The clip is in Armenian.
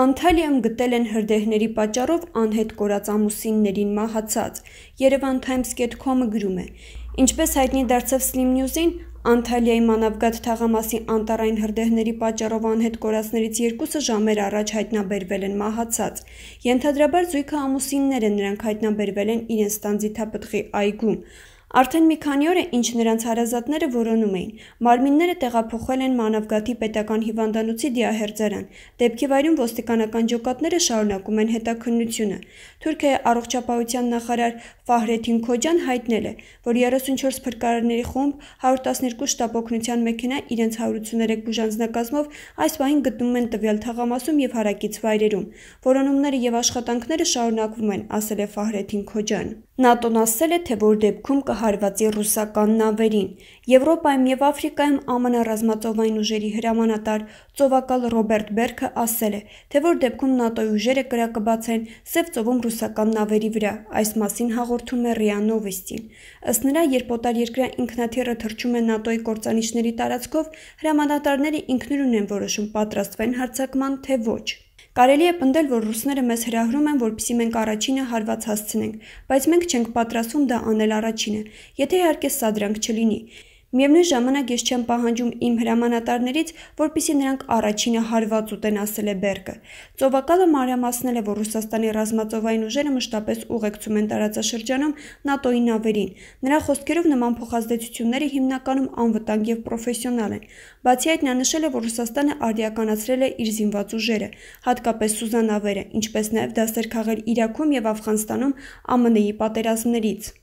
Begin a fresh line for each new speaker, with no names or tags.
Անտալիայում գտել են հրդեհների պատճառով անհետ կորած ամուսիններին մահացած։ Երևան Times.com-ը գրում է. Ինչպես հայտնի դարձավ Slim News-ին, Անտալիայի Մանավգատ թաղամասի անտարային հրդեհների պատճառով անհետ կորածներից երկուսը ժամեր առաջ հայտնաբերվել են մահացած։ Ենթադրաբար զույգը ամուսիններ են, նրանք հայտնաբերվել են իրենց տանձիթապտղի այգում։ Արդեն մի քանի օր է, ինչ նրանց հարազատները որոնում էին։ Մարմինները տեղափոխվել են Մանավգաթի պետական հիվանդանոցի դիահերձարան։ Դեպքի վայրում ոստիկանական ջոկատները շարունակում են հետաքննությունը։ Թուրքիայի առողջապահության նախարար Ֆահրեդին Քոջան հայտնել է, որ 34 փրկարարների խումբ 112 շտապօգնության մեքենա իրենց 183 բուժանձնակազմով այս պահին գտնվում են տվյալ թաղամասում եւ հարակից վայրերում։ Որոնումները եւ աշխատանքները շարունակվում են, ասել է Ֆահրեդին Քոջան։ ՆԱՏՕ-ն ասել է, թե որ դեպքում կը կհարվածի ռուսական նավերին։ Եվրոպայում եւ Աֆրիկայում ԱՄՆ ռազմածովային ուժերի հրամանատար ծովակալ Ռոբերտ Բերքը ասել է, թե որ դեպքում ՆԱՏՕ-ի ուժերը կրակաբացեն Սև ծովում ռուսական նավերի վրա։ Այս մասին հաղորդում է ՌԻԱ Նովոստին։ Ըստ նրա, երբ օտարերկրյա ինքնաթիռը թռչում է ՆԱՏՕ-ի կորցանիչների տարածքով, հրամանատարները ինքնուրույն են որոշում պատրաստվեն հարձակման թե ոչ։ Կարելի է պնդել, որ ռուսները մեզ հրահրում են, որպեսզի մենք առաջինը հարված հասցնենք, բայց մենք չենք պատրաստվում դա անել առաջինը, եթե իհարկե սա դրանք չլինի։ Միևնույն ժամանակ ես չեմ պահանջում իմ հրամանատարներից, որpիսի նրանք առաջինը հարված ուտեն, ասել է Բերգը։ Ծովակալը մանրամասնել է, որ Ռուսաստանի ռազմածովային ուժերը մշտապես ուղեկցում են տարածաշրջանում ՆԱՏՕ-ի նավերին։ Նրա խոսքերով նման փոխազդեցությունները հիմնականում անվտանգ եւ պրոֆեսիոնալ են։ Բացի այդ նա նշել է, որ Ռուսաստանը արդիականացրել է իր զինված ուժերը, հատկապես Սուզանավերը, ինչպես նաեւ դասեր քաղել Իրաքում եւ Աֆղանստանում ԱՄՆ-ի պատերազմներից։